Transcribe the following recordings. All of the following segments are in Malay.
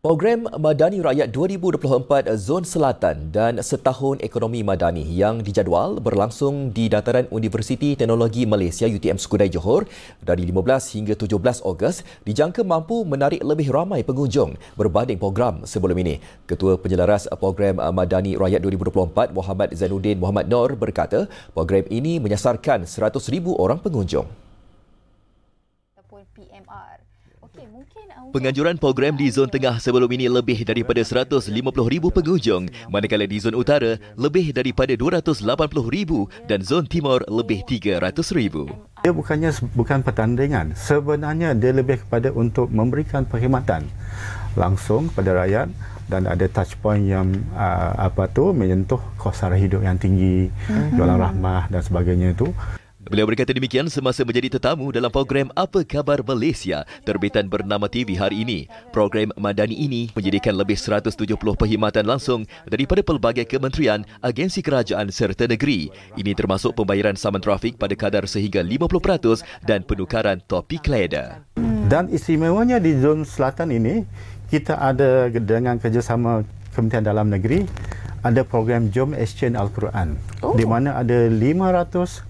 Program Madani Rakyat 2024 Zon Selatan dan Setahun Ekonomi Madani yang dijadual berlangsung di dataran Universiti Teknologi Malaysia UTM Skudai Johor dari 15 hingga 17 Ogos dijangka mampu menarik lebih ramai pengunjung berbanding program sebelum ini. Ketua Penyelaras Program Madani Rakyat 2024 Muhammad Zainuddin Muhammad Nor berkata program ini menyasarkan 100,000 orang pengunjung. Penganjuran program di zon tengah sebelum ini lebih daripada 150,000 pengunjung, manakala di zon utara lebih daripada 280,000 dan zon timur lebih 300,000. Dia bukannya bukan pertandingan. Sebenarnya dia lebih kepada untuk memberikan perkhidmatan langsung kepada rakyat dan ada touch point yang uh, apa tu menyentuh kos sara hidup yang tinggi, mm jualan rahmah dan sebagainya itu. Beliau berkata demikian semasa menjadi tetamu dalam program Apa Kabar Malaysia terbitan bernama TV hari ini. Program Madani ini menyediakan lebih 170 perkhidmatan langsung daripada pelbagai kementerian, agensi kerajaan serta negeri. Ini termasuk pembayaran saman trafik pada kadar sehingga 50% dan penukaran topi kleda. Dan istimewanya di zon selatan ini, kita ada dengan kerjasama Kementerian Dalam Negeri, ada program Jom Exchange Al-Quran oh. di mana ada 500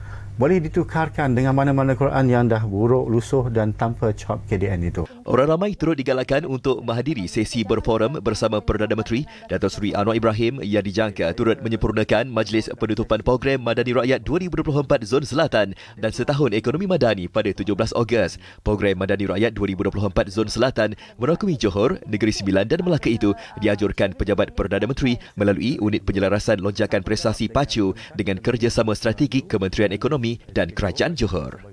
boleh ditukarkan dengan mana-mana Quran yang dah buruk, lusuh dan tanpa cop KDN itu. Orang ramai turut digalakkan untuk menghadiri sesi berforum bersama Perdana Menteri Datuk Sri Anwar Ibrahim yang dijangka turut menyempurnakan Majlis Penutupan Program Madani Rakyat 2024 Zon Selatan dan Setahun Ekonomi Madani pada 17 Ogos. Program Madani Rakyat 2024 Zon Selatan merakumi Johor, Negeri Sembilan dan Melaka itu diajurkan Pejabat Perdana Menteri melalui Unit Penyelarasan Lonjakan Prestasi Pacu dengan kerjasama strategik Kementerian Ekonomi Ekonomi dan Kerajaan Johor.